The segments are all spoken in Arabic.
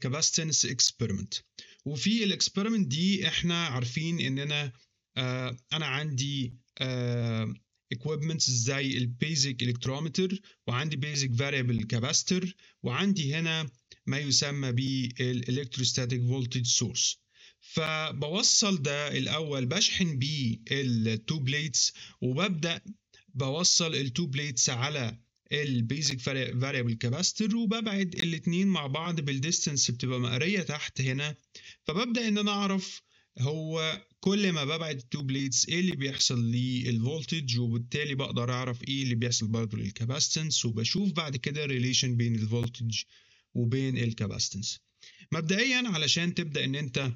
كاباستنس اكسبيرمنت وفي الاكسبيرمنت دي احنا عارفين ان آه انا عندي آه زي البيزك الكترومتر وعندي بيزك فاريبل كاباستر وعندي هنا ما يسمى بالالكتروستاتيك فولتج سورس فبوصل ده الاول بشحن بيه التو بليتس وببدا بوصل التو بليتس على البيزك فاريبل كاباستر وببعد الاتنين مع بعض بالديستنس بتبقى مقريه تحت هنا فببدا ان انا اعرف هو كل ما ببعد التو بليدز ايه اللي بيحصل للفولتج وبالتالي بقدر اعرف ايه اللي بيحصل برضه للكاباستنس وبشوف بعد كده ريليشن بين الفولتج وبين الكاباستنس مبدئيا علشان تبدا ان انت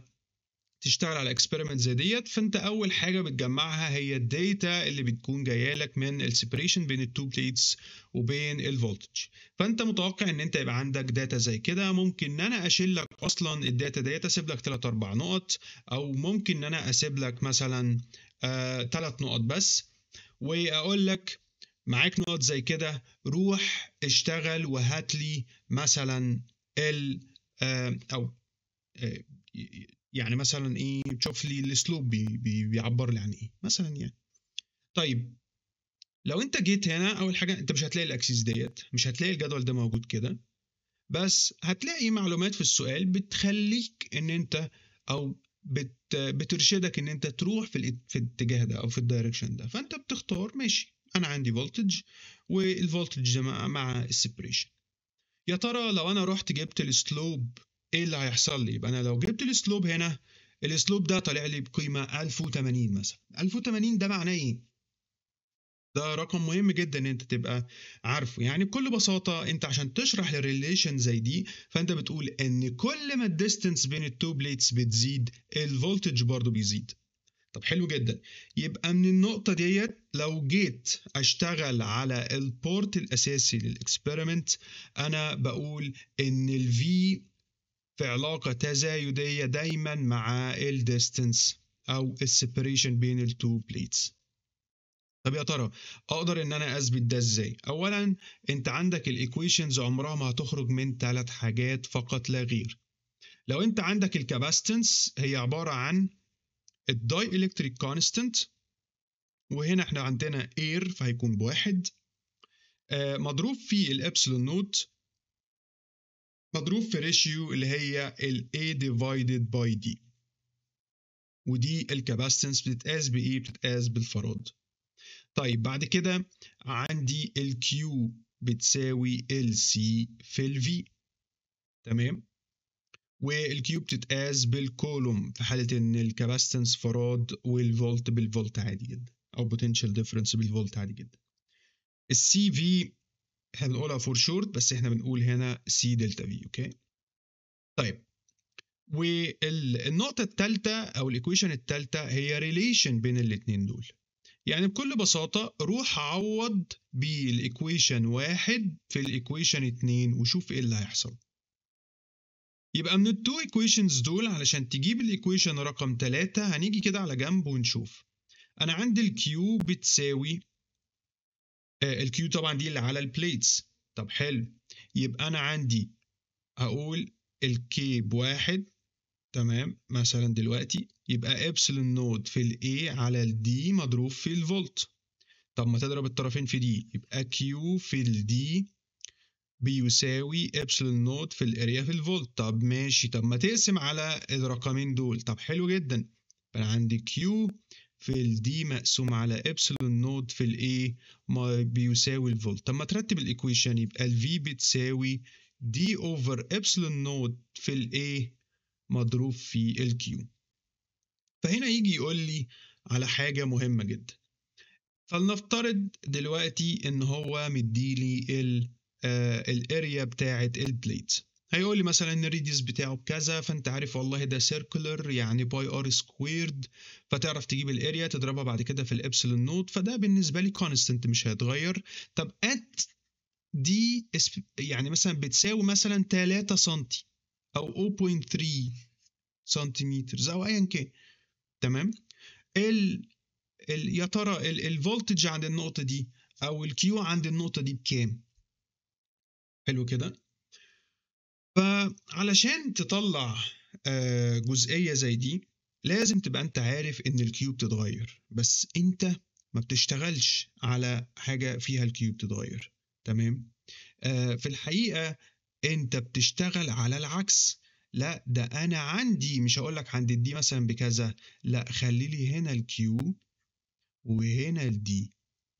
تشتغل على اكسبيرمنت زي ديت فانت اول حاجه بتجمعها هي الداتا اللي بتكون جايه لك من السيبريشن بين التو بليتس وبين الفولتج فانت متوقع ان انت يبقى عندك داتا زي كده ممكن ان انا اشيل لك اصلا الداتا ديت اسيب لك 3 4 نقط او ممكن ان انا اسيب لك مثلا آه 3 نقط بس واقول لك معاك نقط زي كده روح اشتغل وهات لي مثلا ال آه او آه يعني مثلا ايه تشوف لي الاسلوب بي بي بيعبر لي عن ايه مثلا يعني طيب لو انت جيت هنا اول حاجه انت مش هتلاقي الاكسيس ديت مش هتلاقي الجدول ده موجود كده بس هتلاقي معلومات في السؤال بتخليك ان انت او بت بترشدك ان انت تروح في, في الاتجاه ده او في الدايركشن ده فانت بتختار ماشي انا عندي فولتج والفولتج مع السبريشن يا ترى لو انا رحت جبت السلوب ايه اللي هيحصل لي يبقى انا لو جبت الاسلوب هنا الاسلوب ده طالع لي بقيمه 1080 مثلا 1080 ده معناه ايه ده رقم مهم جدا ان انت تبقى عارفه يعني بكل بساطه انت عشان تشرح للريليشن زي دي فانت بتقول ان كل ما الديستنس بين التو بليتس بتزيد الفولتج برضو بيزيد طب حلو جدا يبقى من النقطة ديت لو جيت أشتغل على البورت الأساسي للإكسبيرمنت أنا بقول إن الـ V في علاقة تزايدية دايما مع distance أو separation بين two بليتس طب يا ترى أقدر إن أنا أثبت ده إزاي؟ أولا أنت عندك equations عمرها ما هتخرج من ثلاث حاجات فقط لا غير لو أنت عندك capacitance هي عبارة عن ال dielectric constant وهنا احنا عندنا اير فهيكون بواحد آه، مضروب في الابسلون نوت مضروب في ريشيو اللي هي ال A divided by D ودي الكاباستنس بتتقاس بإيه؟ بتتقاس بالفراد طيب بعد كده عندي ال Q بتساوي ال C في ال V تمام Q بتتقاس بالكولوم في حالة إن الكاباستنس فراد والفولت بالفولت عادي جدا أو بوتنشال ديفرنس بالفولت عادي جدا السي في احنا بنقولها فور شورت بس احنا بنقول هنا سي دلتا في اوكي طيب والنقطة التالتة أو الإيكويشن التالتة هي ريليشن بين الاتنين دول يعني بكل بساطة روح عوض بالإيكويشن واحد في الإيكويشن اتنين وشوف إيه اللي هيحصل يبقى من التو إيكويشنز دول علشان تجيب الإيكويشن رقم تلاتة هنيجي كده على جنب ونشوف أنا عندي الكيو بتساوي آه، الكيو طبعا دي اللي على البليتس طب حلو يبقى انا عندي اقول الكي بواحد تمام مثلا دلوقتي يبقى ابسلون نود في الاي على الدي مضروب في الفولت طب ما تضرب الطرفين في دي يبقى كيو في الدي بيساوي ابسلون نود في الاريا في الفولت طب ماشي طب ما تقسم على الرقمين دول طب حلو جدا فانا عندي كيو في D مقسوم على ابسلون نود في ما بيساوي الفولت طب ما ترتب الايكويشن يبقى V بتساوي D over ابسلون نود في A مضروب في Q فهنا يجي يقول لي على حاجة مهمة جدا فلنفترض دلوقتي ان هو مديلي الاريا آه، بتاعة البليت هيقول لي مثلا ان الريديوس بتاعه بكذا فانت عارف والله ده سيركولر يعني باي ار سكويرد فتعرف تجيب الاريا تضربها بعد كده في الابسلون نوت فده بالنسبه لي كونستنت مش هيتغير طب ات دي يعني مثلا بتساوي مثلا 3 سم او 0.3 سنتيمتر او ايا كان تمام ال, ال... يا ترى الفولتج عند النقطه دي او الكيو عند النقطه دي بكام حلو كده فعلشان تطلع آه، جزئية زي دي لازم تبقى انت عارف ان الكيوب تتغير بس انت ما بتشتغلش على حاجة فيها الكيوب تتغير تمام آه، في الحقيقة انت بتشتغل على العكس لا ده انا عندي مش هقول لك عند الدي مثلا بكذا لا خلي لي هنا الكيو وهنا الدي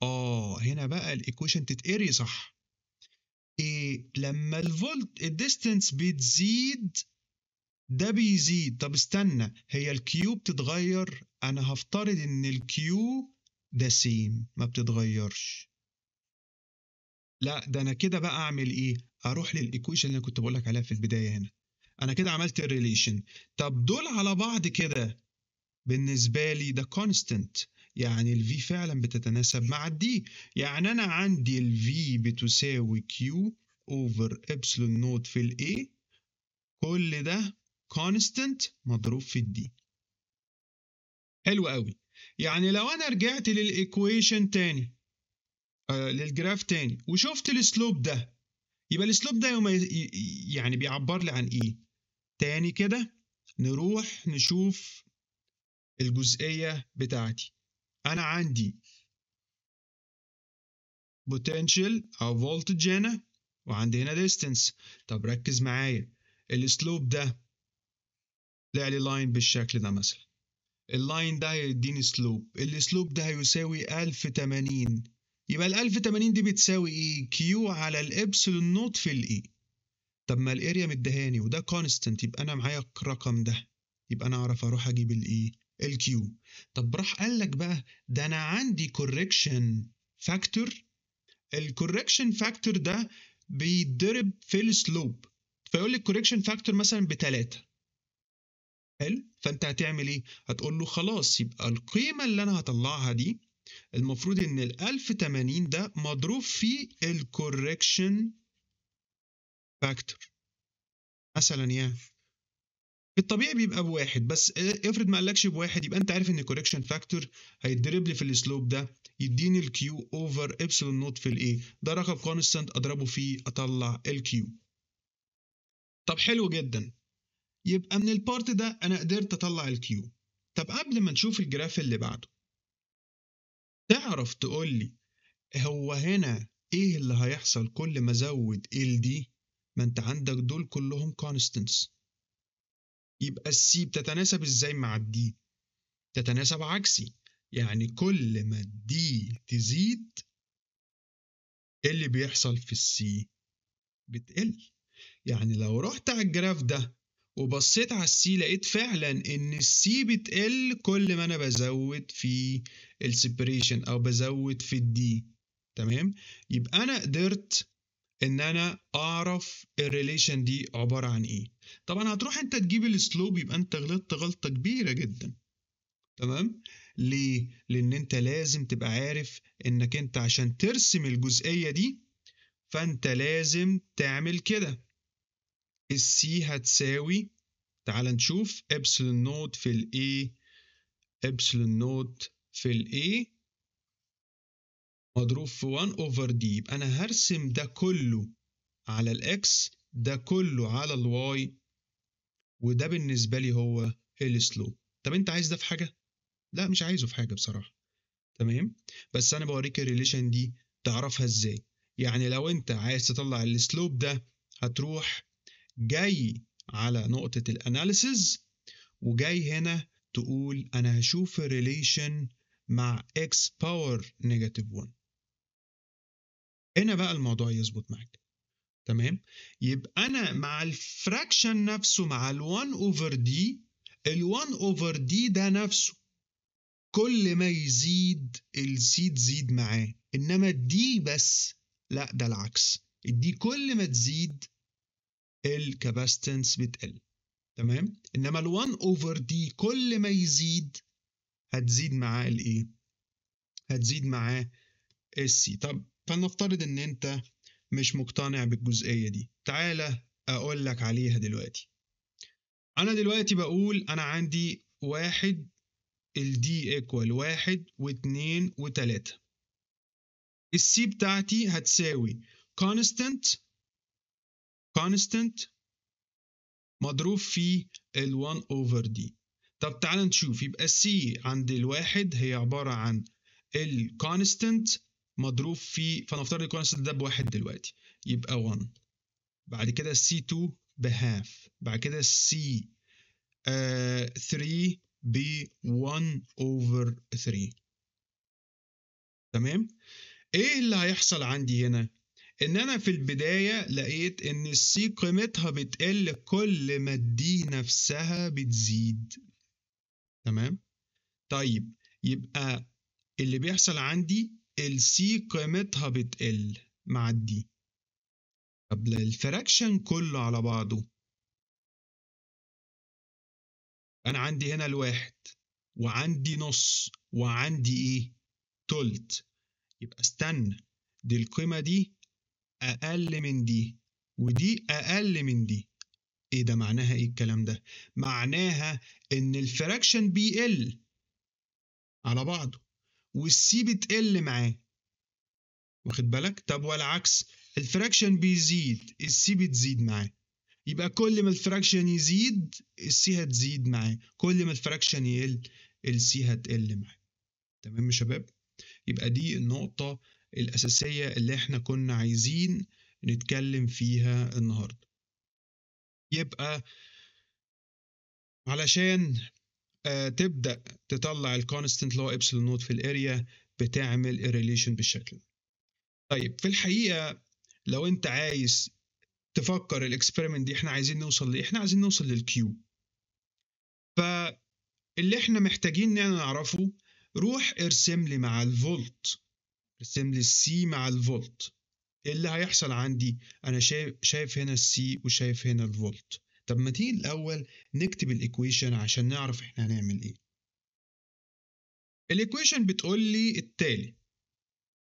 اه هنا بقى الايكويشن تتقري صح إيه، لما الفولت الديستنس بتزيد ده بيزيد طب استنى هي الكيو بتتغير انا هفترض ان الكيو ده سيم ما بتتغيرش لا ده انا كده بقى اعمل ايه اروح للايكويشن اللي انا كنت بقول لك عليها في البدايه هنا انا كده عملت الريليشن طب دول على بعض كده بالنسبه لي ده كونستنت يعني الفي فعلا بتتناسب مع الدي يعني أنا عندي الفي بتساوي كيو أوفر إبسلون نوت في الإي كل ده كونستنت مضروب في الدي حلو قوي يعني لو أنا رجعت للإيكويشن تاني آه للجراف تاني وشفت السلوب ده يبقى السلوب ده يعني بيعبر لي عن إيه تاني كده نروح نشوف الجزئية بتاعتي انا عندي potential او voltage هنا وعندي هنا distance طب ركز معايا السلوب ده طلع لي لاين بالشكل ده مثلا اللاين ده هيديني سلوب السلوب ده هيساوي 1080 يبقى ال 1080 دي بتساوي ايه كيو على الابسلون نوت في الاي e. طب ما الاريا مدهاني وده كونستنت يبقى انا معايا الرقم ده يبقى انا اعرف اروح اجيب الايه؟ e. الكيو طب راح قال لك بقى ده انا عندي كوركشن فاكتور الكوركشن فاكتور ده بيتضرب في السلوب فيقول لي الكوركشن فاكتور مثلا 3 حلو فانت هتعمل ايه هتقول له خلاص يبقى القيمه اللي انا هطلعها دي المفروض ان ال 1080 ده مضروب في الكوركشن فاكتور مثلا يعني الطبيعي بيبقى بواحد بس افرض ما قالكش بواحد يبقى انت عارف ان الكوريكشن فاكتور هيتضرب لي في السلوب ده يديني الكيو اوفر ابسلون نوت في الاي ده رقم كونستانت اضربه فيه اطلع الكيو طب حلو جدا يبقى من البارت ده انا قدرت اطلع الكيو طب قبل ما نشوف الجراف اللي بعده تعرف تقول لي هو هنا ايه اللي هيحصل كل ما ازود ال دي ما انت عندك دول كلهم كونستنتس يبقى السي بتتناسب ازاي مع الدي تتناسب عكسي يعني كل ما الدي تزيد إيه اللي بيحصل في السي بتقل يعني لو رحت على الجراف ده وبصيت على السي لقيت فعلا ان السي بتقل كل ما انا بزود في السبريشن او بزود في الدي تمام يبقى انا قدرت ان انا اعرف الريليشن دي عباره عن ايه طبعا هتروح انت تجيب السلوب يبقى انت غلطت غلطه كبيره جدا تمام ليه لان انت لازم تبقى عارف انك انت عشان ترسم الجزئيه دي فانت لازم تعمل كده السي هتساوي تعال نشوف ابسلون نوت في الاي ابسلون نوت في الاي مضروب في 1 اوفر دي يبقى انا هرسم ده كله على الاكس ده كله على الواي وده بالنسبه لي هو السلوب طب انت عايز ده في حاجه لا مش عايزه في حاجه بصراحه تمام بس انا بوريك الريليشن دي تعرفها ازاي يعني لو انت عايز تطلع السلوب ده هتروح جاي على نقطه الاناليسز وجاي هنا تقول انا هشوف الريليشن مع x باور نيجاتيف 1 هنا بقى الموضوع يظبط معاك تمام يبقى انا مع الفراكشن نفسه مع ال1 اوفر دي ال1 اوفر دي ده نفسه كل ما يزيد السي تزيد معاه انما الدي بس لا ده العكس الدي كل ما تزيد الكاباستنس بتقل تمام انما ال1 اوفر دي كل ما يزيد هتزيد معاه الايه هتزيد معاه السي طب فلنفترض ان انت مش مقتنع بالجزئية دي تعالى اقول لك عليها دلوقتي انا دلوقتي بقول انا عندي واحد الدي ايكوال واحد واتنين وتلاتة السي بتاعتي هتساوي constant constant مضروب في ال 1 over d طب تعال نشوف يبقى السي عند الواحد هي عبارة عن ال constant مضروب في فنفترض يكون ده بواحد دلوقتي يبقى 1 بعد كده C2 بهاف بعد كده C 3 ب 1 اوفر 3 تمام ايه اللي هيحصل عندي هنا ان انا في البداية لقيت ان السي قيمتها بتقل كل ما الدي نفسها بتزيد تمام طيب يبقى اللي بيحصل عندي C قيمتها بتقل مع D طب الفراكشن كله على بعضه أنا عندي هنا الواحد وعندي نص وعندي إيه؟ تلت يبقى استنى دي القيمة دي أقل من دي ودي أقل من دي إيه ده معناها إيه الكلام ده؟ معناها إن الفراكشن بيقل على بعضه والسي بتقل معاه واخد بالك طب والعكس الفراكشن بيزيد السي بتزيد معاه يبقى كل ما الفراكشن يزيد السي هتزيد معاه كل ما الفراكشن يقل السي هتقل معاه تمام يا شباب يبقى دي النقطة الأساسية اللي احنا كنا عايزين نتكلم فيها النهاردة يبقى علشان آه، تبدا تطلع الكونستنت اللي هو ابسلون نوت في الاريا بتعمل ريليشن بالشكل ده طيب في الحقيقه لو انت عايز تفكر الاكسبيرمنت دي احنا عايزين نوصل لايه احنا عايزين نوصل للكيو فاللي احنا محتاجين ان نعرفه روح ارسم لي مع الفولت ارسم لي السي مع الفولت ايه اللي هيحصل عندي انا شايف شايف هنا السي وشايف هنا الفولت طب ما تيجي الأول نكتب الإيكويشن عشان نعرف إحنا هنعمل إيه الإيكويشن بتقول لي التالي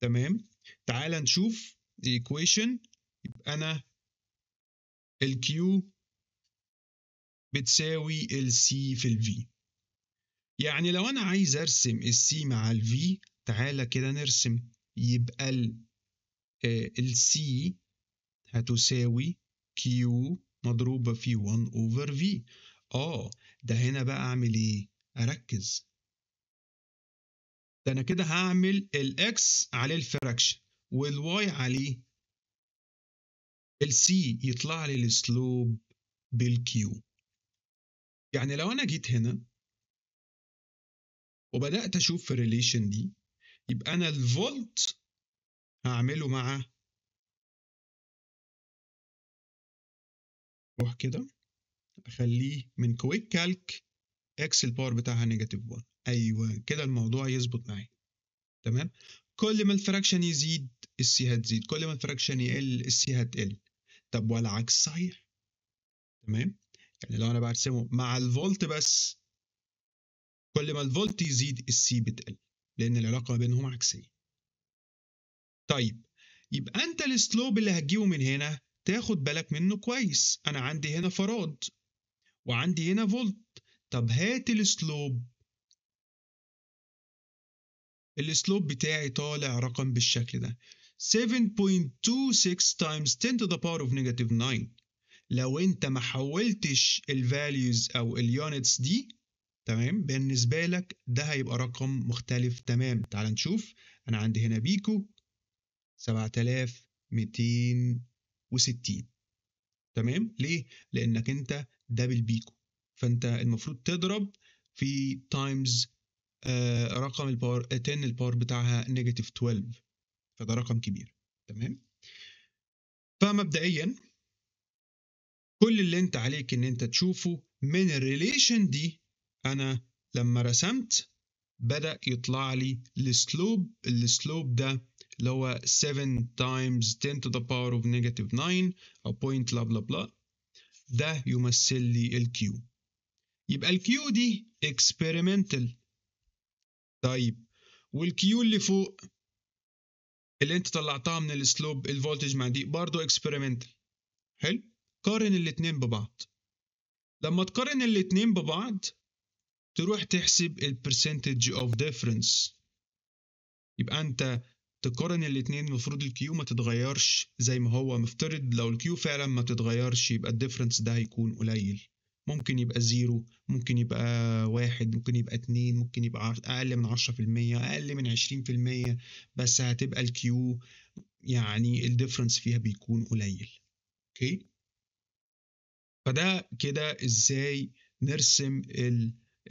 تمام تعال نشوف الإيكويشن يبقى أنا الكيو بتساوي السي في الفي يعني لو أنا عايز أرسم السي مع الفي تعالى كده نرسم يبقى السي آه، هتساوي كيو مضروبة في 1 over v آه ده هنا بقى أعمل إيه؟ أركز ده أنا كده هعمل x عليه الفراكشن y عليه c يطلع لي السلوب q يعني لو أنا جيت هنا وبدأت أشوف الـ الريليشن دي يبقى أنا الفولت هعمله مع اروح كده اخليه من كويك كالك اكس الباور بتاعها نيجاتيف 1 ايوه كده الموضوع يظبط معايا تمام كل ما الفراكشن يزيد السي هتزيد كل ما الفراكشن يقل السي هتقل طب والعكس صحيح تمام يعني لو انا برسمه مع الفولت بس كل ما الفولت يزيد السي بتقل لان العلاقه ما بينهم عكسيه طيب يبقى انت السلوب اللي هتجيبه من هنا تاخد بالك منه كويس أنا عندي هنا فراد وعندي هنا فولت طب هات السلوب السلوب بتاعي طالع رقم بالشكل ده 7.26 times 10 to the power of negative 9 لو انت ما حولتش الفاليوز او اليونتس دي تمام بالنسبه لك ده هيبقى رقم مختلف تمام تعال نشوف انا عندي هنا بيكو 7200 وستين تمام ليه لانك انت دبل بيكو فانت المفروض تضرب في تايمز آه رقم الباور 10 الباور بتاعها نيجاتيف 12 فده رقم كبير تمام فمبدئيا كل اللي انت عليك ان انت تشوفه من الريليشن دي انا لما رسمت بدأ يطلع لي السلوب السلوب ده اللي هو 7 times 10 to the power of negative 9 أو بوينت بلا بلا بلا ده يمثل لي الكيو يبقى الكيو دي experimental طيب والكيو اللي فوق اللي انت طلعتها من السلوب الفولتج مع دي برضه experimental حلو قارن الاثنين ببعض لما تقارن الاثنين ببعض تروح تحسب البرسنتج اوف ديفرنس يبقى انت تقارن الاتنين المفروض الكيو ما تتغيرش زي ما هو مفترض لو الكيو فعلا ما تتغيرش يبقى الديفرنس ده هيكون قليل ممكن يبقى زيرو ممكن يبقى واحد ممكن يبقى اتنين ممكن يبقى أقل من عشرة في المية أقل من عشرين في المية بس هتبقى الكيو يعني الديفرنس فيها بيكون قليل اوكي فده كده ازاي نرسم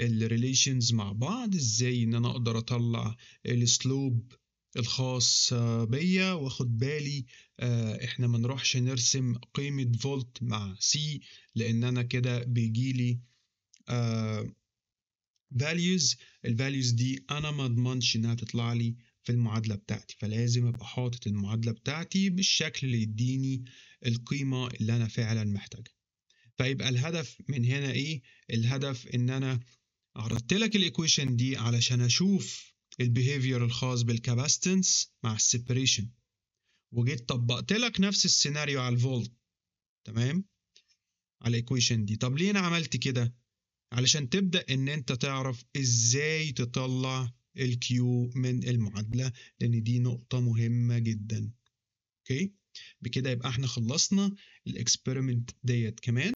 الريليشنز مع بعض ازاي ان انا اقدر اطلع السلوب الخاص بيا واخد بالي آه، احنا ما نروحش نرسم قيمة فولت مع سي لان انا كده بيجيلي ال آه، values دي انا ما اضمنش انها تطلع لي في المعادلة بتاعتي فلازم ابقى حاطط المعادلة بتاعتي بالشكل اللي يديني القيمة اللي انا فعلا محتاجها فيبقى الهدف من هنا ايه الهدف ان انا عرضت لك الايكويشن دي علشان اشوف البيهيفير الخاص بالكاباستنس مع السيبريشن وجيت طبقت لك نفس السيناريو على الفولت تمام على الايكويشن دي طب ليه انا عملت كده علشان تبدا ان انت تعرف ازاي تطلع الكيو من المعادله لان دي نقطه مهمه جدا اوكي بكده يبقى احنا خلصنا الاكسبيرمنت ديت كمان